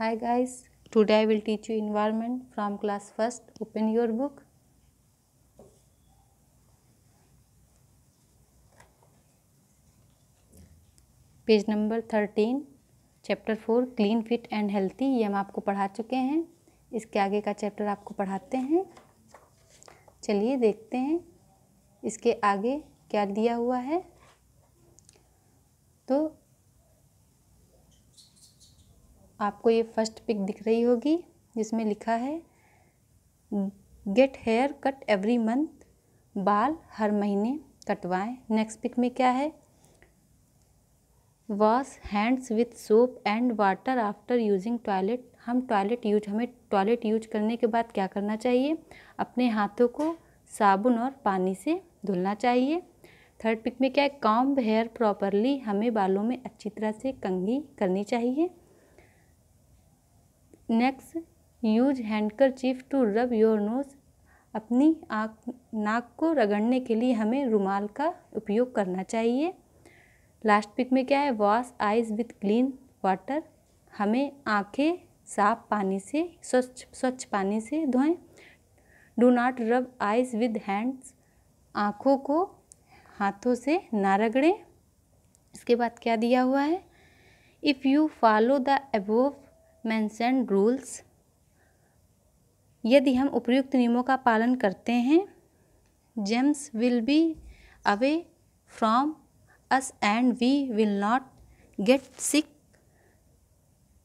hi guys today i will teach you environment from class first open your book page number thirteen chapter four clean fit and healthy ये हम आपको पढ़ा चुके हैं इसके आगे का चैप्टर आपको पढ़ाते हैं चलिए देखते हैं इसके आगे क्या दिया हुआ है तो आपको ये फर्स्ट पिक दिख रही होगी जिसमें लिखा है get haircut every month बाल हर महीने कटवाएं नेक्स्ट पिक में क्या है wash hands with soap and water after using toilet हम टॉयलेट यूज हमें टॉयलेट यूज करने के बाद क्या करना चाहिए अपने हाथों को साबुन और पानी से धुलना चाहिए थर्ड पिक में क्या है कॉम्ब हेयर प्रॉपरली हमें बालों में अच्छी तरह से कंघी करनी चाहिए नेक्स्ट यूज हैंडकर handkerchief to rub your nose अपनी आँख नाक को रगड़ने के लिए हमें रुमाल का उपयोग करना चाहिए लास्ट पिक में क्या है wash eyes with clean water हमें आँखें साफ पानी से स्वच्छ स्वच्छ पानी से धोएं do not rub eyes with hands आँखों को हाथों से ना रगड़ें इसके बाद क्या दिया हुआ है if you follow the above mentioned rules यदि हम उपयुक्त नियमों का पालन करते हैं germs will be away from us and we will not get sick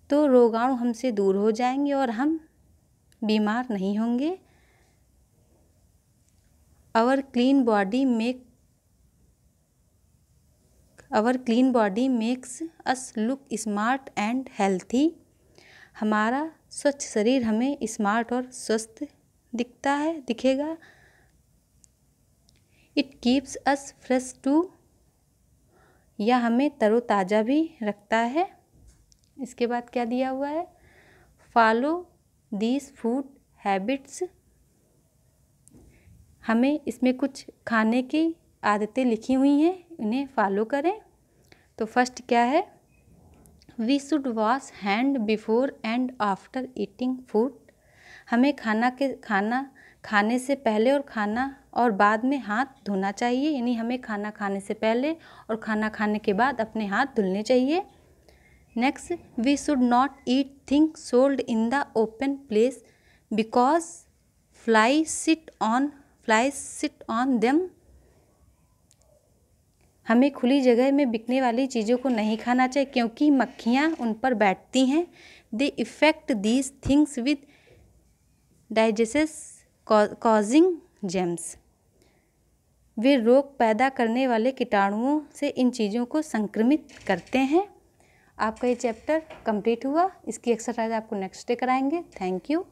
तो रोगाणु हमसे दूर हो जाएंगे और हम बीमार नहीं होंगे our clean body make our clean body makes us look smart and healthy हमारा स्वच्छ शरीर हमें स्मार्ट और स्वस्थ दिखता है दिखेगा it keeps us fresh too या हमें तरोताज़ा भी रखता है इसके बाद क्या दिया हुआ है फॉलो दीज फूड हैबिट्स हमें इसमें कुछ खाने की आदतें लिखी हुई हैं इन्हें फॉलो करें तो फर्स्ट क्या है we should wash hand before and after eating food हमें खाना के खाना खाने से पहले और खाना और बाद में हाथ धोना चाहिए यानी हमें खाना खाने से पहले और खाना खाने के बाद अपने हाथ धुलने चाहिए next we should not eat thing sold in the open place because fly sit on fly sit on them हमें खुली जगह में बिकने वाली चीज़ों को नहीं खाना चाहिए क्योंकि मक्खियाँ उन पर बैठती हैं they effect these things with diseases causing germs वे रोग पैदा करने वाले कीटाणुओं से इन चीज़ों को संक्रमित करते हैं आपका ये चैप्टर कंप्लीट हुआ इसकी एक्सरसाइज आपको नेक्स्ट डे कराएंगे थैंक यू